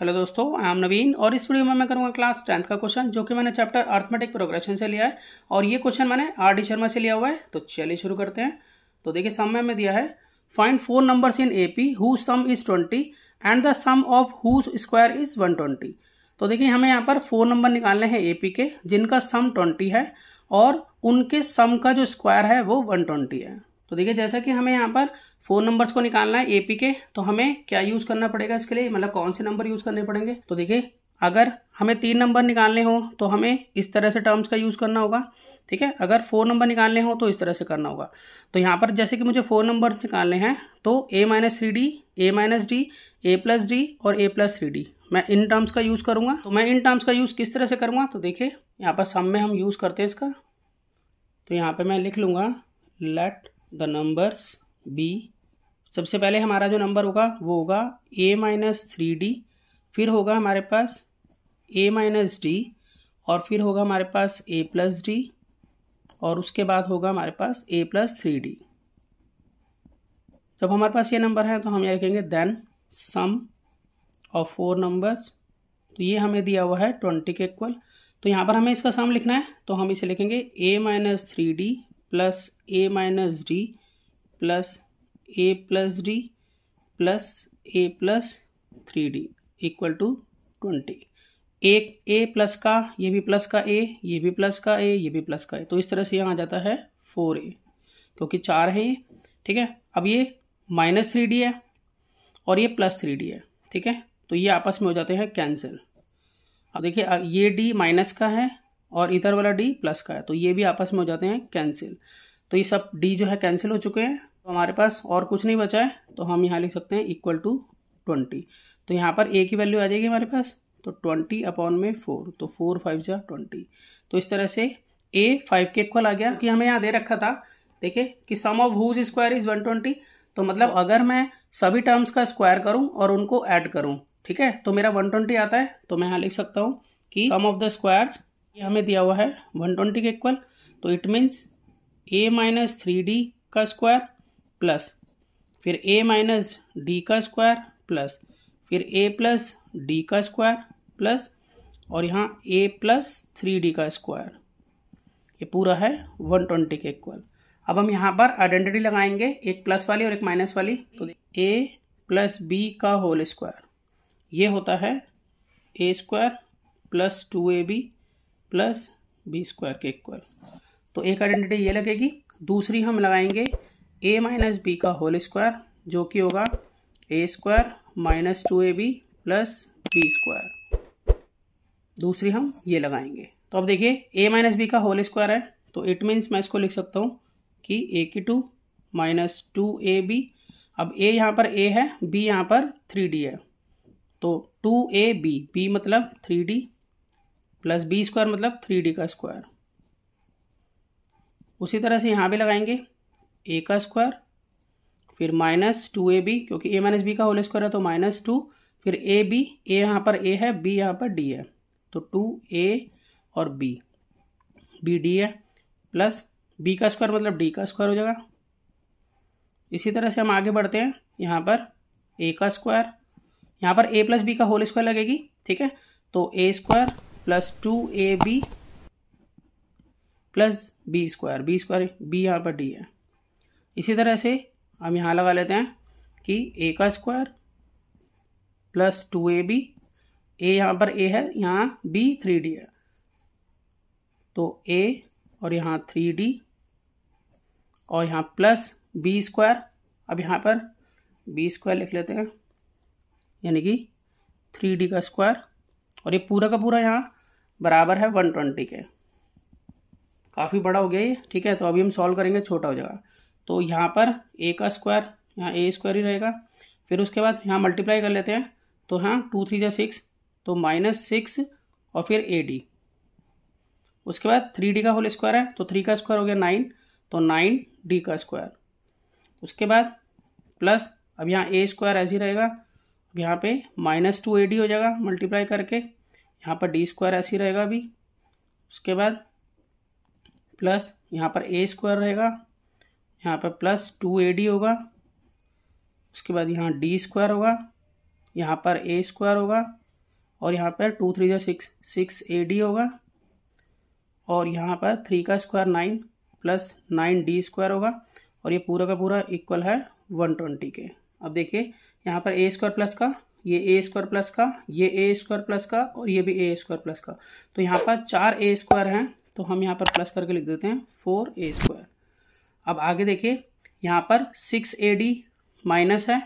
hello दोस्तों I am नवीन और इस वीडियो में मैं करूंगा क्लास टेंथ का क्वेश्चन जो कि मैंने चैप्टर अर्थमेटिक प्रोग्रेशन से लिया है और ये क्वेश्चन मैंने आर डी शर्मा से लिया हुआ है तो चलिए शुरू करते हैं तो देखिए समय में दिया है find four numbers in A P who sum is twenty and the sum of who square is one twenty तो देखिए हमें यहाँ पर फोर नंबर निकालने हैं ए पी के जिनका सम ट्वेंटी है और उनके सम का जो स्क्वायर है वो वन ट्वेंटी है तो देखिए जैसा कि हमें यहाँ पर फोन नंबर्स को निकालना है एपी के तो हमें क्या यूज़ करना पड़ेगा इसके लिए मतलब कौन से नंबर यूज़ करने पड़ेंगे तो देखिए अगर हमें तीन नंबर निकालने हो तो हमें इस तरह से टर्म्स का यूज़ करना होगा ठीक है अगर फोन नंबर निकालने हो तो इस तरह से करना होगा तो यहाँ पर जैसे कि मुझे फ़ोन नंबर निकालने हैं तो a minus three d a minus d a plus d और ए प्लस थ्री डी मैं इन टर्म्स का यूज़ करूँगा तो मैं इन टर्म्स का यूज़ किस तरह से करूँगा तो देखिए यहाँ पर सम में हम यूज़ करते हैं इसका तो यहाँ पर मैं लिख लूँगा लेट द नंबर्स बी सबसे पहले हमारा जो नंबर होगा वो होगा ए माइनस थ्री डी फिर होगा हमारे पास ए माइनस डी और फिर होगा हमारे पास ए प्लस डी और उसके बाद होगा हमारे पास ए प्लस थ्री डी जब हमारे पास ये नंबर है तो हम ये लिखेंगे then sum of four numbers तो ये हमें दिया हुआ है ट्वेंटी के इक्वल तो यहाँ पर हमें इसका सम लिखना है तो हम इसे लिखेंगे a minus three d plus a minus d plus a plus d plus a plus three d equal to twenty एक ए प्लस का ये भी प्लस का ए ये भी प्लस का ए ये भी प्लस का ए तो इस तरह से यहाँ आ जाता है फोर ए क्योंकि चार है ये ठीक है अब ये माइनस थ्री डी है और ये प्लस थ्री डी है ठीक है तो ये आपस में हो जाते हैं कैंसिल अब देखिए ये डी माइनस का है और इधर वाला डी प्लस का है तो ये भी आपस में हो जाते हैं कैंसिल तो ये सब डी जो है कैंसिल हो चुके हैं तो हमारे पास और कुछ नहीं बचा है तो हम यहाँ लिख सकते हैं इक्वल टू ट्वेंटी तो यहाँ पर ए की वैल्यू आ जाएगी हमारे पास तो ट्वेंटी अपॉन में फोर तो फोर फाइव जा ट्वेंटी तो इस तरह से ए फाइव के इक्वल आ गया कि हमें यहाँ दे रखा था देखिए कि sum of whose square is one twenty तो मतलब अगर मैं सभी टर्म्स का स्क्वायर करूँ और उनको ऐड करूँ ठीक है तो मेरा वन ट्वेंटी आता है तो मैं यहाँ लिख सकता हूँ कि सम ऑफ द स्क्वायर्स ये हमें दिया हुआ है वन ट्वेंटी के इक्वल तो it means a minus three d का स्क्वायर प्लस फिर ए माइनस डी का स्क्वायर प्लस फिर ए प्लस डी का स्क्वायर प्लस और यहाँ ए प्लस थ्री डी का स्क्वायर ये पूरा है वन ट्वेंटी के इक्वल अब हम यहाँ पर आइडेंटिटी लगाएंगे एक प्लस वाली और एक माइनस वाली तो ए प्लस बी का होल स्क्वायर ये होता है a square plus two a b plus b square के इक्वल तो एक आइडेंटिटी ये लगेगी दूसरी हम लगाएंगे ए माइनस बी का होल स्क्वायर जो कि होगा a square minus two a b plus b square दूसरी हम ये लगाएंगे तो अब देखिए ए माइनस बी का होल स्क्वायर है तो इट मीन्स मैं इसको लिख सकता हूँ कि ए की two minus two a b अब ए यहाँ पर ए है बी यहाँ पर थ्री डी है तो टू ए बी बी मतलब three d plus b square मतलब थ्री डी का स्क्वायर उसी तरह से यहाँ भी लगाएंगे ए का स्क्वायर फिर माइनस टू ए बी क्योंकि ए माइनस बी का होल स्क्वायर है तो माइनस टू फिर ए बी ए यहाँ पर ए है बी यहाँ पर डी है तो टू ए और बी बी डी है प्लस बी का स्क्वायर मतलब डी का स्क्वायर हो जाएगा इसी तरह से हम आगे बढ़ते हैं यहाँ पर ए का स्क्वायर यहाँ पर ए प्लस बी का होल स्क्वायर लगेगी ठीक है तो a square plus two a b plus b square b square b यहाँ पर डी है इसी तरह से हम यहाँ लगा लेते हैं कि ए का square plus two a b a यहाँ पर ए है यहाँ बी थ्री डी है तो ए और यहाँ थ्री डी और यहाँ प्लस बी स्क्वायर अब यहाँ पर बी स्क्वायर लिख लेते हैं यानी कि थ्री डी का स्क्वायर और ये पूरा का पूरा यहाँ बराबर है वन ट्वेंटी के काफ़ी बड़ा हो गया ये ठीक है तो अभी हम सॉल्व करेंगे छोटा हो जाएगा तो यहाँ पर ए का स्क्वायर यहाँ ए स्क्वायर ही रहेगा फिर उसके बाद यहाँ मल्टीप्लाई कर लेते हैं तो हाँ टू थ्री जा सिक्स तो माइनस सिक्स और फिर ए डी उसके बाद थ्री डी का होल स्क्वायर है तो थ्री का स्क्वायर हो गया नाइन तो नाइन डी का स्क्वायर उसके बाद प्लस अब यहाँ ए स्क्वायर ऐसे ही रहेगा अब यहाँ पे माइनस टू ए डी हो जाएगा मल्टीप्लाई करके यहाँ पर डी स्क्वायर ऐसी रहेगा अभी उसके बाद प्लस यहाँ पर ए स्क्वायर रहेगा यहाँ पर प्लस टू ए डी होगा उसके बाद यहाँ डी स्क्वायर होगा यहाँ पर ए स्क्वायर होगा और यहाँ पर टू थ्री जो सिक्स सिक्स ए डी होगा और यहाँ पर थ्री का square nine plus nine d square होगा और ये पूरा का पूरा इक्वल है वन ट्वेंटी के अब देखिए यहाँ पर ए स्क्वायर प्लस का ये ए स्क्वायर प्लस का ये ए स्क्वायर प्लस का और ये भी ए स्क्वायर प्लस का तो यहाँ पर चार ए स्क्वायर हैं तो हम यहाँ पर प्लस करके लिख देते हैं फोर ए स्क्वायर अब आगे देखिए यहाँ पर सिक्स ए डी माइनस है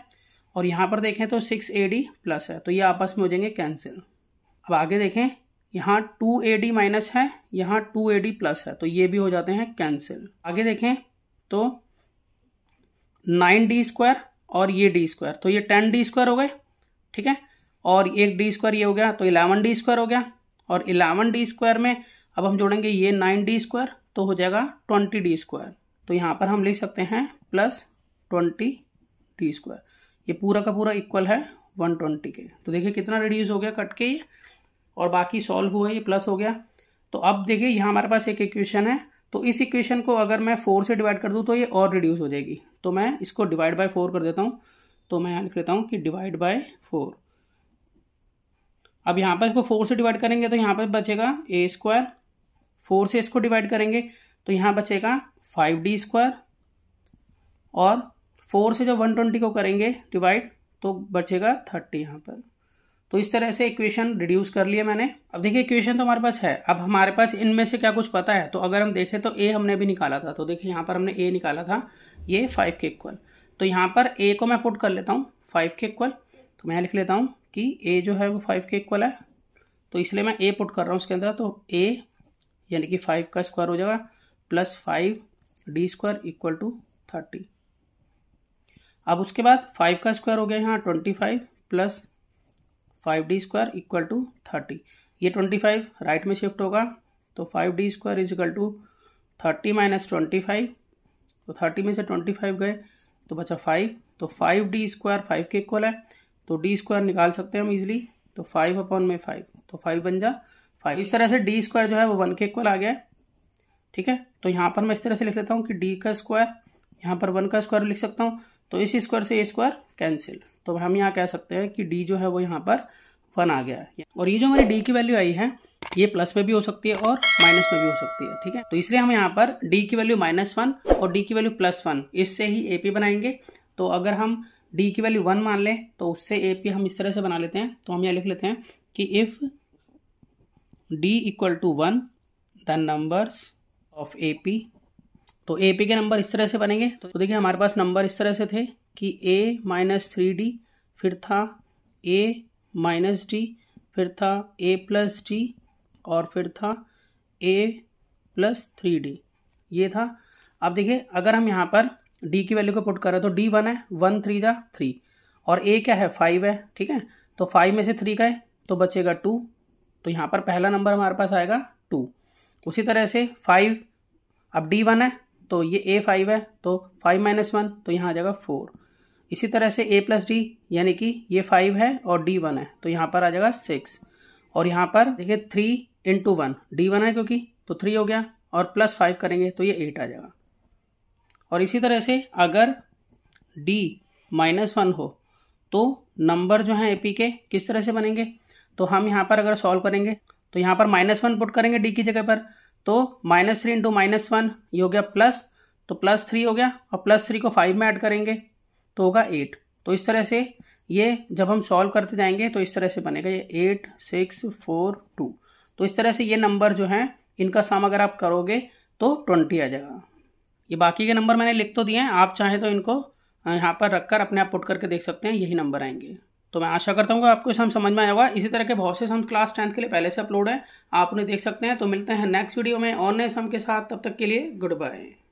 और यहाँ पर देखें तो सिक्स ए डी प्लस है तो ये आपस में हो जाएंगे कैंसिल अब आगे देखें यहाँ टू ए डी माइनस है यहाँ टू ए डी प्लस है तो ये भी हो जाते हैं कैंसिल आगे देखें तो नाइन डी स्क्वायर और ये डी स्क्वायर तो ये टेन डी स्क्वायर हो गए ठीक है और एक डी स्क्वायर ये हो गया तो इलेवन डी स्क्वायर हो गया और इलेवन डी स्क्वायर में अब हम जोड़ेंगे ये नाइन डी स्क्वायर तो हो जाएगा ट्वेंटी डी स्क्वायर तो यहाँ पर हम लिख सकते हैं प्लस ट्वेंटी डी स्क्वायर ये पूरा का पूरा इक्वल है वन ट्वेंटी के तो देखिए कितना रिड्यूस हो गया कट के ये और बाकी सॉल्व हुआ ये प्लस हो गया तो अब देखिए यहाँ हमारे पास एक इक्वेशन है तो इस इक्वेशन को अगर मैं फोर से डिवाइड कर दूँ तो ये और रिड्यूस हो जाएगी तो मैं इसको डिवाइड बाई फोर कर देता हूँ तो मैं यहाँ लिख लेता हूँ कि डिवाइड बाय फोर अब यहाँ पर इसको फोर से डिवाइड करेंगे तो यहाँ पर बचेगा ए स्क्वायर फोर से इसको डिवाइड करेंगे तो यहाँ बचेगा फाइव डी स्क्वायर और फोर से जब वन ट्वेंटी को करेंगे डिवाइड तो बचेगा थर्टी यहाँ पर तो इस तरह से इक्वेशन रिड्यूस कर लिया मैंने अब देखिए इक्वेशन तो हमारे पास है अब हमारे पास इनमें से क्या कुछ पता है तो अगर हम देखें तो ए हमने भी निकाला था तो देखिए यहाँ पर हमने ए निकाला था ये फाइव के इक्वल तो यहाँ पर ए को मैं पुट कर लेता हूँ फाइव के इक्वल तो मैं लिख लेता हूँ कि ए जो है वो फाइव के इक्वल है तो इसलिए मैं ए पुट कर रहा हूँ उसके अंदर तो ए यानी कि फाइव का स्क्वायर हो जाएगा plus five d square equal to thirty अब उसके बाद फाइव का स्क्वायर हो गया यहाँ twenty five plus five d square equal to thirty ये ट्वेंटी फाइव राइट में शिफ्ट होगा तो five d square is equal to thirty minus twenty five तो थर्टी में से ट्वेंटी फाइव गए तो बचा फाइव तो फाइव डी स्क्वायर फाइव के इक्वल है तो डी स्क्वायर निकाल सकते हैं हम इजिली तो फाइव अपॉन में फाइव तो फाइव बन जा फाइव इस तरह से डी स्क्वायर जो है वो वन के इक्वल आ गया है ठीक है तो यहाँ पर मैं इस तरह से लिख लेता हूँ कि डी का स्क्वायर यहाँ पर वन का स्क्वायर लिख सकता हूँ तो इस स्क्वायर से ये स्क्वायर कैंसिल तो हम यहाँ कह सकते हैं कि डी जो है वो यहाँ पर वन आ गया है और ये जो हमारी डी की वैल्यू आई है ये प्लस में भी हो सकती है और माइनस में भी हो सकती है ठीक है तो इसलिए हम यहाँ पर डी की वैल्यू माइनस वन और डी की वैल्यू प्लस वन इससे ही ए पी बनाएंगे तो अगर हम डी की वैल्यू वन मान लें तो उससे ए पी हम इस तरह से बना लेते हैं तो हम यहाँ लिख लेते हैं कि if d equal to one the numbers of A P तो ए पी के नंबर इस तरह से बनेंगे तो देखिए हमारे पास नंबर इस तरह से थे कि ए माइनस थ्री डी फिर था ए माइनस डी फिर था ए प्लस डी और फिर था ए प्लस थ्री डी ये था अब देखिए अगर हम यहाँ पर डी की वैल्यू को पुट करें तो डी वन है वन थ्री जा थ्री और ए क्या है फाइव है ठीक है तो फाइव में से थ्री का है तो बचेगा टू तो यहाँ पर पहला नंबर हमारे पास आएगा टू उसी तरह से फाइव अब डी वन है तो ये ए फाइव है तो फाइव माइनस वन तो यहाँ आ जाएगा फोर इसी तरह से ए प्लस डी यानी कि ये फाइव है और डी वन है तो यहाँ पर आ जाएगा सिक्स और यहाँ पर देखिए three into one d one है क्योंकि तो थ्री हो गया और प्लस फाइव करेंगे तो ये एट आ जाएगा और इसी तरह से अगर डी माइनस वन हो तो नंबर जो है ए पी के किस तरह से बनेंगे तो हम यहाँ पर अगर सॉल्व करेंगे तो यहाँ पर माइनस वन पुट करेंगे डी की जगह पर तो minus three into minus one ये हो गया प्लस तो प्लस थ्री हो गया और प्लस थ्री को फाइव में ऐड करेंगे तो होगा एट तो इस तरह से ये जब हम सॉल्व करते जाएंगे तो इस तरह से बनेगा ये एट सिक्स फोर टू तो इस तरह से ये नंबर जो हैं इनका सम अगर आप करोगे तो ट्वेंटी आ जाएगा ये बाकी के नंबर मैंने लिख तो दिए हैं आप चाहें तो इनको यहाँ पर रखकर अपने आप पुट करके देख सकते हैं यही नंबर आएंगे तो मैं आशा करता हूँ कि आपको सम समझ में आया होगा इसी तरह के बहुत से सम क्लास टेंथ के लिए पहले से अपलोड है आप उन्हें देख सकते हैं तो मिलते हैं नेक्स्ट वीडियो में और नए सम के साथ तब तक के लिए गुड बाय